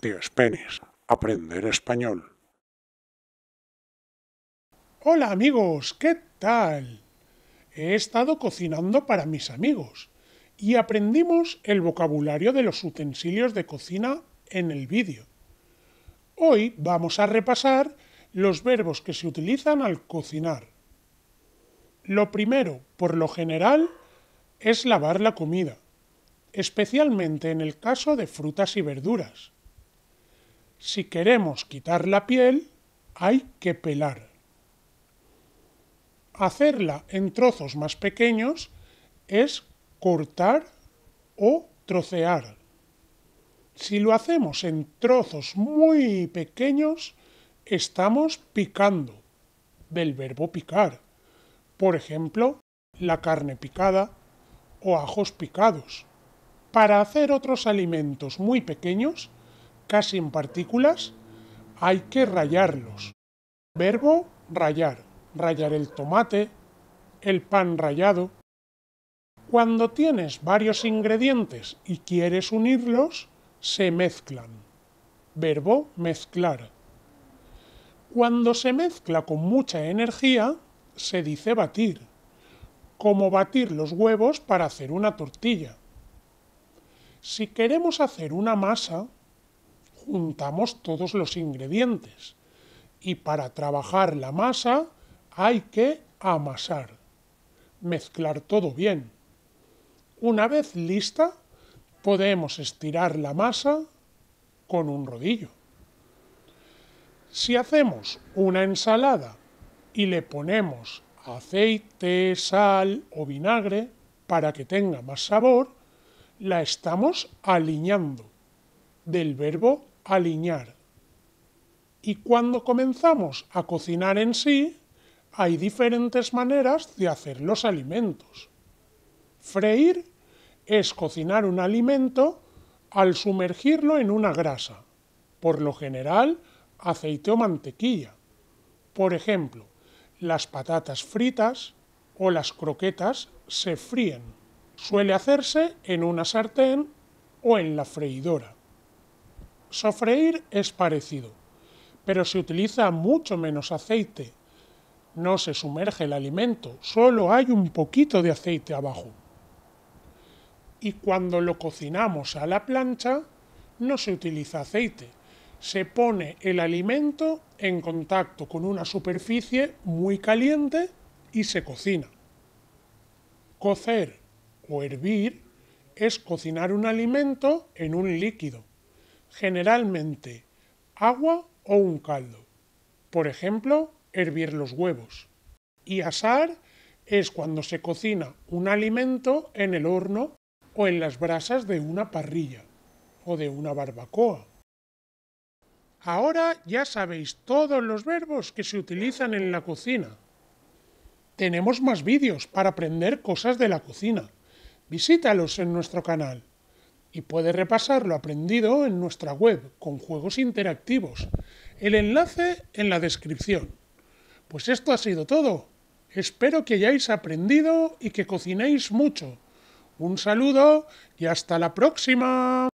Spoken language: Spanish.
Tíos Penis, aprender español. Hola amigos, ¿qué tal? He estado cocinando para mis amigos y aprendimos el vocabulario de los utensilios de cocina en el vídeo. Hoy vamos a repasar los verbos que se utilizan al cocinar. Lo primero, por lo general, es lavar la comida, especialmente en el caso de frutas y verduras. Si queremos quitar la piel, hay que pelar. Hacerla en trozos más pequeños es cortar o trocear. Si lo hacemos en trozos muy pequeños, estamos picando, del verbo picar. Por ejemplo, la carne picada, o ajos picados, para hacer otros alimentos muy pequeños, casi en partículas, hay que rayarlos. Verbo rayar. Rayar el tomate, el pan rallado. Cuando tienes varios ingredientes y quieres unirlos, se mezclan. Verbo mezclar. Cuando se mezcla con mucha energía, se dice batir como batir los huevos para hacer una tortilla. Si queremos hacer una masa, juntamos todos los ingredientes y para trabajar la masa hay que amasar, mezclar todo bien. Una vez lista, podemos estirar la masa con un rodillo. Si hacemos una ensalada y le ponemos aceite, sal o vinagre para que tenga más sabor, la estamos aliñando, del verbo aliñar. Y cuando comenzamos a cocinar en sí, hay diferentes maneras de hacer los alimentos. Freír es cocinar un alimento al sumergirlo en una grasa, por lo general aceite o mantequilla. Por ejemplo, las patatas fritas o las croquetas se fríen. Suele hacerse en una sartén o en la freidora. Sofreír es parecido, pero se utiliza mucho menos aceite. No se sumerge el alimento, solo hay un poquito de aceite abajo. Y cuando lo cocinamos a la plancha, no se utiliza aceite, se pone el alimento en contacto con una superficie muy caliente y se cocina. Cocer o hervir es cocinar un alimento en un líquido, generalmente agua o un caldo. Por ejemplo, hervir los huevos. Y asar es cuando se cocina un alimento en el horno o en las brasas de una parrilla o de una barbacoa. Ahora ya sabéis todos los verbos que se utilizan en la cocina. Tenemos más vídeos para aprender cosas de la cocina. Visítalos en nuestro canal y puede repasar lo aprendido en nuestra web con juegos interactivos. El enlace en la descripción. Pues esto ha sido todo. Espero que hayáis aprendido y que cocinéis mucho. Un saludo y hasta la próxima.